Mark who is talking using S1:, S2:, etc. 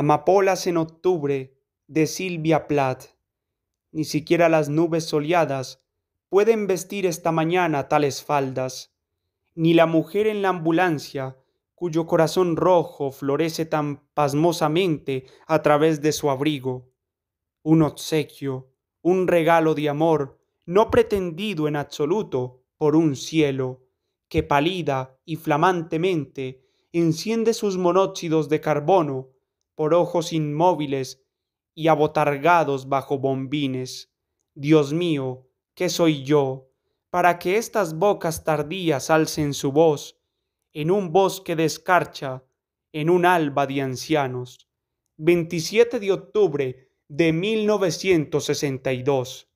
S1: Amapolas en octubre de Silvia Plath. Ni siquiera las nubes soleadas pueden vestir esta mañana tales faldas, ni la mujer en la ambulancia, cuyo corazón rojo florece tan pasmosamente a través de su abrigo. Un obsequio, un regalo de amor, no pretendido en absoluto por un cielo, que pálida y flamantemente enciende sus monóxidos de carbono por ojos inmóviles y abotargados bajo bombines. Dios mío, ¿qué soy yo? Para que estas bocas tardías alcen su voz en un bosque de escarcha, en un alba de ancianos. 27 de octubre de 1962.